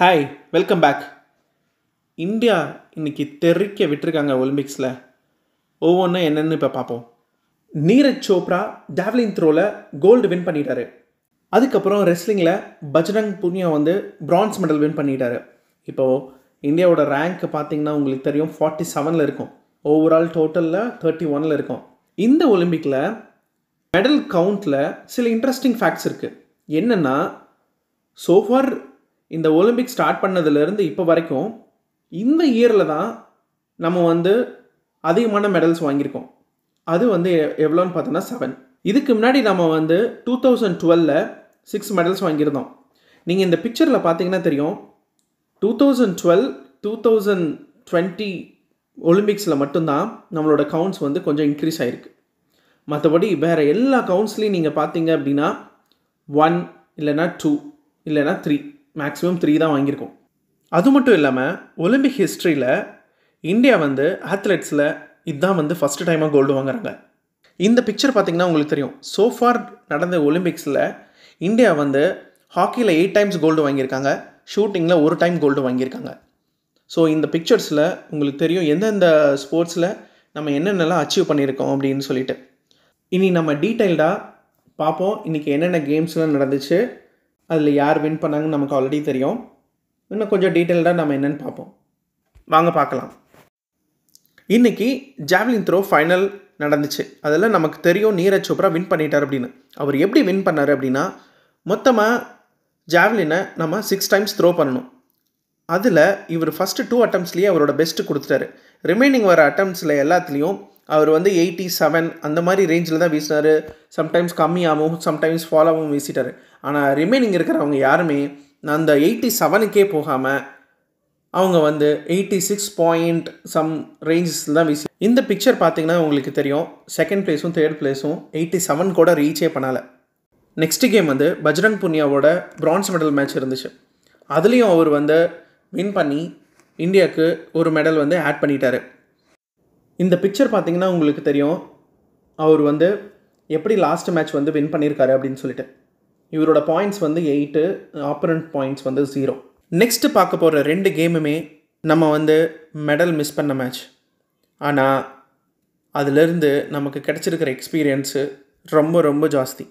hi welcome back India இன்றைக்கி தெறிக்க விட்டுருக்காங்க ஒலிம்பிக்ஸில் ஒவ்வொன்றும் என்னென்னு இப்போ பார்ப்போம் நீரஜ் சோப்ரா ஜாவ்லின் த்ரோவில் கோல்டு வின் பண்ணிட்டாரு அதுக்கப்புறம் ரெஸ்லிங்கில் பஜ்ரங் புனியா வந்து பிரான்ஸ் மெடல் வின் பண்ணிட்டாரு இப்போது இந்தியாவோட ரேங்க் பார்த்திங்கன்னா உங்களுக்கு தெரியும் ஃபார்ட்டி செவனில் இருக்கும் ஓவரால் டோட்டலில் தேர்ட்டி ஒனில் இருக்கும் இந்த ஒலிம்பிக்கில் மெடல் கவுண்டில் சில இன்ட்ரெஸ்டிங் ஃபேக்ட்ஸ் இருக்குது என்னென்னா சோஃபார் இந்த ஒலிம்பிக் ஸ்டார்ட் பண்ணதுலேருந்து இப்போ வரைக்கும் இந்த இயரில் தான் நம்ம வந்து அதிகமான மெடல்ஸ் வாங்கியிருக்கோம் அது வந்து எவ்வளோன்னு பார்த்தோன்னா செவன் இதுக்கு முன்னாடி நம்ம வந்து டூ தௌசண்ட் டுவெலில் சிக்ஸ் மெடல்ஸ் வாங்கியிருந்தோம் நீங்கள் இந்த பிக்சரில் பார்த்தீங்கன்னா தெரியும் two thousand twelve two thousand twenty ஒலிம்பிக்ஸில் மட்டும்தான் நம்மளோட கவுண்ட்ஸ் வந்து கொஞ்சம் இன்க்ரீஸ் ஆகிருக்கு மற்றபடி வேறு எல்லா கவுண்ட்ஸ்லேயும் நீங்கள் பார்த்தீங்க அப்படின்னா ஒன் இல்லைனா டூ இல்லைனா த்ரீ மேக்ஸிமம் த்ரீ தான் வாங்கியிருக்கோம் அது மட்டும் இல்லாமல் ஒலிம்பிக் ஹிஸ்ட்ரியில் இந்தியா வந்து ஆத்லெட்ஸில் இதுதான் வந்து ஃபஸ்ட்டு டைமாக கோல்டு வாங்குறாங்க இந்த பிக்சர் பார்த்திங்கன்னா உங்களுக்கு தெரியும் சோஃபார் நடந்த ஒலிம்பிக்ஸில் இந்தியா வந்து ஹாக்கியில் எயிட் டைம்ஸ் கோல்டு வாங்கியிருக்காங்க ஷூட்டிங்கில் ஒரு டைம் கோல்டு வாங்கியிருக்காங்க ஸோ இந்த பிக்சர்ஸில் உங்களுக்கு தெரியும் எந்தெந்த ஸ்போர்ட்ஸில் நம்ம என்னென்னலாம் அச்சீவ் பண்ணியிருக்கோம் அப்படின்னு சொல்லிட்டு இனி நம்ம டீட்டெயில்டாக பார்ப்போம் இன்றைக்கி என்னென்ன கேம்ஸ்லாம் நடந்துச்சு அதில் யார் வின் பண்ணாங்கன்னு நமக்கு ஆல்ரெடி தெரியும் இன்னும் கொஞ்சம் டீட்டெயில்டாக நம்ம என்னென்னு பார்ப்போம் வாங்க பார்க்கலாம் இன்றைக்கி ஜாவ்லின் த்ரோ ஃபைனல் நடந்துச்சு அதில் நமக்கு தெரியும் நீரஜ் சோப்ரா வின் பண்ணிட்டார் அப்படின்னு அவர் எப்படி வின் பண்ணார் அப்படின்னா மொத்தமாக ஜாவ்லினை நம்ம சிக்ஸ் டைம்ஸ் த்ரோ பண்ணணும் அதில் இவர் ஃபஸ்ட்டு டூ அட்டம்ஸ்லேயே அவரோட பெஸ்ட்டு கொடுத்துட்டாரு ரிமைனிங் வர அட்டம்ஸில் எல்லாத்துலேயும் அவர் வந்து எயிட்டி செவன் அந்த மாதிரி ரேஞ்சில் தான் வீசினார் சம்டைம்ஸ் கம்மியாகவும் சம்டைம்ஸ் ஃபாலோவும் வீசிட்டார் ஆனால் ரிமைனிங் இருக்கிறவங்க யாருமே நான் அந்த எயிட்டி செவனுக்கே போகாமல் அவங்க வந்து எயிட்டி சிக்ஸ் பாயிண்ட் சம் ரேஞ்சஸில் தான் வீசி இந்த பிக்சர் பார்த்தீங்கன்னா உங்களுக்கு தெரியும் செகண்ட் ப்ளேஸும் தேர்ட் ப்ளேஸும் எயிட்டி செவன் கூட ரீச்சே பண்ணலை நெக்ஸ்ட் கேம் வந்து பஜ்ரங் புனியாவோட பிரான்ஸ் மெடல் மேட்ச் இருந்துச்சு அதுலேயும் அவர் வந்து வின் பண்ணி இந்தியாவுக்கு ஒரு மெடல் வந்து ஆட் பண்ணிட்டாரு இந்த பிக்சர் பார்த்திங்கன்னா உங்களுக்கு தெரியும் அவர் வந்து எப்படி லாஸ்ட் மேட்ச் வந்து வின் பண்ணியிருக்காரு அப்படின்னு சொல்லிட்டு இவரோட பாயிண்ட்ஸ் வந்து எயிட்டு ஆப்பரண்ட் பாயிண்ட்ஸ் வந்து ஜீரோ நெக்ஸ்ட்டு பார்க்க போகிற ரெண்டு கேமுமே நம்ம வந்து மெடல் மிஸ் பண்ண மேட்ச் ஆனால் அதுலேருந்து நமக்கு கிடச்சிருக்கிற எக்ஸ்பீரியன்ஸு ரொம்ப ரொம்ப ஜாஸ்தி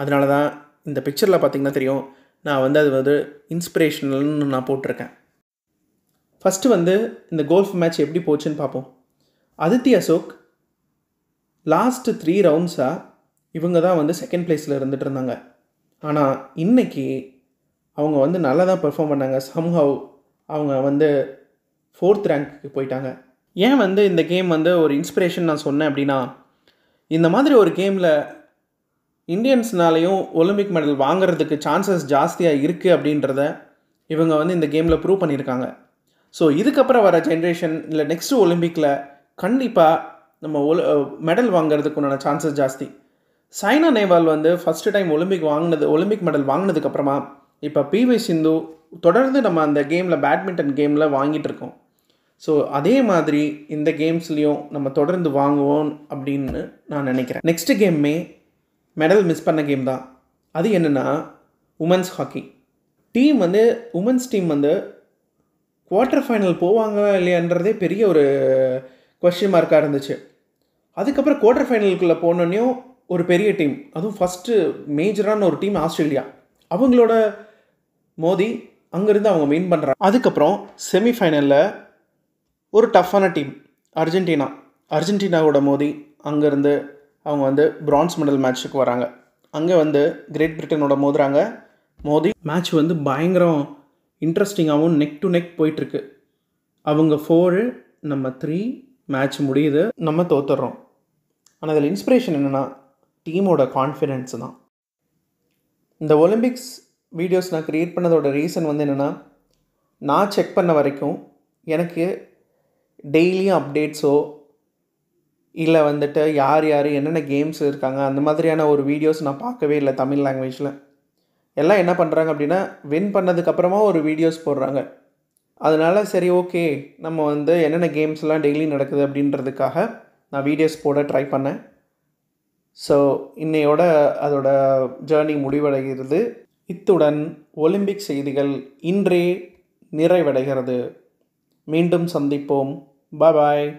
அதனால தான் இந்த பிக்சரில் பார்த்திங்கன்னா தெரியும் நான் வந்து அது வந்து இன்ஸ்பிரேஷனல்னு நான் போட்டிருக்கேன் ஃபஸ்ட்டு வந்து இந்த கோல்ஃப் மேட்ச் எப்படி போச்சுன்னு பார்ப்போம் அதித்தி அசோக் லாஸ்ட்டு த்ரீ ரவுண்ட்ஸாக இவங்க தான் வந்து செகண்ட் பிளேஸில் இருந்துகிட்டு இருந்தாங்க ஆனால் இன்றைக்கி அவங்க வந்து நல்லா தான் பெர்ஃபார்ம் பண்ணாங்க சம்ஹவ் அவங்க வந்து ஃபோர்த் ரேங்க்கு போயிட்டாங்க ஏன் வந்து இந்த கேம் வந்து ஒரு இன்ஸ்பிரேஷன் நான் சொன்னேன் அப்படின்னா இந்த மாதிரி ஒரு கேமில் இந்தியன்ஸ்னாலையும் ஒலிம்பிக் மெடல் வாங்குறதுக்கு சான்சஸ் ஜாஸ்தியாக இருக்குது அப்படின்றத இவங்க வந்து இந்த கேமில் ப்ரூவ் பண்ணியிருக்காங்க ஸோ இதுக்கப்புறம் வர ஜென்ரேஷன் இல்லை நெக்ஸ்ட்டு ஒலிம்பிக்கில் கண்டிப்பாக நம்ம ஒலி மெடல் வாங்கிறதுக்கு உண்டான சான்சஸ் ஜாஸ்தி சைனா நேவால் வந்து ஃபஸ்ட்டு டைம் ஒலிம்பிக் வாங்கினது ஒலிம்பிக் மெடல் வாங்கினதுக்கப்புறமா இப்போ பிவி சிந்து தொடர்ந்து நம்ம அந்த கேமில் பேட்மிண்டன் கேமில் வாங்கிட்டு இருக்கோம் ஸோ அதே மாதிரி இந்த கேம்ஸ்லேயும் நம்ம தொடர்ந்து வாங்குவோம் அப்படின்னு நான் நினைக்கிறேன் நெக்ஸ்ட்டு கேம்மே மெடல் மிஸ் பண்ண கேம் தான் அது என்னென்னா உமன்ஸ் ஹாக்கி டீம் வந்து உமன்ஸ் டீம் வந்து குவார்ட்டர் ஃபைனல் போவாங்க இல்லையன்றதே பெரிய ஒரு கொஷின் மார்க்காக இருந்துச்சு அதுக்கப்புறம் குவார்டர் ஃபைனலுக்குள்ளே போனோன்னையும் ஒரு பெரிய டீம் அதுவும் ஃபஸ்ட்டு மேஜரான ஒரு டீம் ஆஸ்திரேலியா அவங்களோட மோதி அங்கேருந்து அவங்க வின் பண்ணுறாங்க அதுக்கப்புறம் செமிஃபைனலில் ஒரு டஃப்பான டீம் அர்ஜென்டினா அர்ஜென்டினாவோட மோதி அங்கேருந்து அவங்க வந்து பிரான்ஸ் மெடல் மேட்ச்சுக்கு வராங்க அங்கே வந்து கிரேட் பிரிட்டனோட மோதுறாங்க மோதி மேட்ச் வந்து பயங்கரம் இன்ட்ரெஸ்டிங்காகவும் நெக் டு நெக் போயிட்டுருக்கு அவங்க ஃபோரு நம்ம த்ரீ மேட்ச் முடியுது நம்ம தோத்துடுறோம் ஆனால் அதில் இன்ஸ்பிரேஷன் என்னென்னா டீமோட கான்ஃபிடென்ஸ் தான் இந்த ஒலிம்பிக்ஸ் வீடியோஸ் நான் க்ரியேட் பண்ணதோட ரீசன் வந்து என்னென்னா நான் செக் பண்ண வரைக்கும் எனக்கு டெய்லியும் அப்டேட்ஸோ இல்லை வந்துட்டு யார் யார் என்னென்ன கேம்ஸ் இருக்காங்க அந்த மாதிரியான ஒரு வீடியோஸ் நான் பார்க்கவே இல்லை தமிழ் லாங்குவேஜில் எல்லாம் என்ன பண்ணுறாங்க அப்படின்னா வின் பண்ணதுக்கப்புறமா ஒரு வீடியோஸ் போடுறாங்க அதனால் சரி ஓகே நம்ம வந்து என்னென்ன கேம்ஸ்லாம் டெய்லி நடக்குது அப்படின்றதுக்காக நான் வீடியோஸ் போட ட்ரை பண்ணேன் ஸோ இன்னையோட அதோட ஜேர்னி முடிவடைகிறது இத்துடன் ஒலிம்பிக் செய்திகள் இன்றே நிறைவடைகிறது மீண்டும் சந்திப்போம் பாய் பாய்